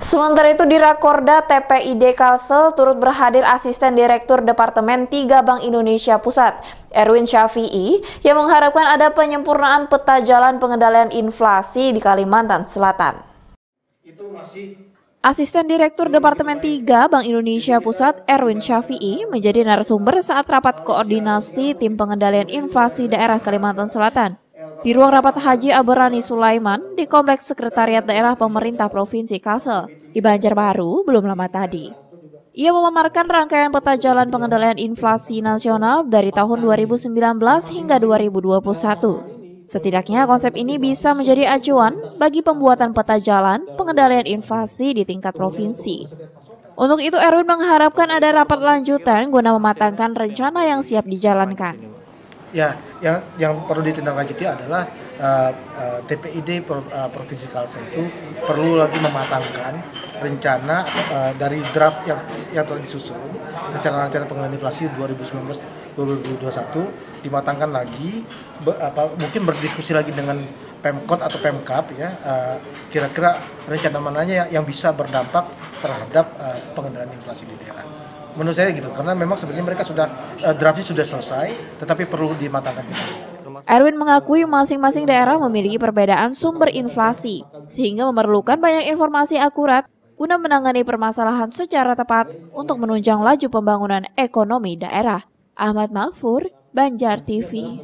Sementara itu di Rakorda TPID Kalsel turut berhadir asisten direktur Departemen 3 Bank Indonesia Pusat, Erwin Syafi'i, yang mengharapkan ada penyempurnaan peta jalan pengendalian inflasi di Kalimantan Selatan. Itu masih Asisten Direktur Departemen 3 Bank Indonesia Pusat Erwin Syafi'i menjadi narasumber saat rapat koordinasi tim pengendalian inflasi daerah Kalimantan Selatan. Di ruang rapat Haji Aberani Sulaiman di Kompleks Sekretariat Daerah Pemerintah Provinsi Kalsel di Banjarbaru belum lama tadi. Ia memamerkan rangkaian peta jalan pengendalian inflasi nasional dari tahun 2019 hingga 2021. Setidaknya konsep ini bisa menjadi acuan bagi pembuatan peta jalan pengendalian inflasi di tingkat provinsi. Untuk itu Erwin mengharapkan ada rapat lanjutan guna mematangkan rencana yang siap dijalankan. Ya, yang yang perlu ditindaklanjuti adalah uh, eh, uh, eh, TPID Pro, uh, Provinsi Kalsel itu perlu lagi mematangkan rencana uh, dari draft yang yang telah disusun rencana-rencana pengendalian inflasi 2019-2021 dimatangkan lagi be, apa, mungkin berdiskusi lagi dengan Pemkot atau Pemkap ya kira-kira uh, rencana mananya yang, yang bisa berdampak terhadap uh, pengendalian inflasi di daerah. Menurut saya gitu, karena memang sebenarnya mereka sudah uh, draftnya sudah selesai, tetapi perlu dimatangkan. Erwin mengakui masing-masing daerah memiliki perbedaan sumber inflasi, sehingga memerlukan banyak informasi akurat guna menangani permasalahan secara tepat untuk menunjang laju pembangunan ekonomi daerah. Ahmad Mahfur, Banjar TV.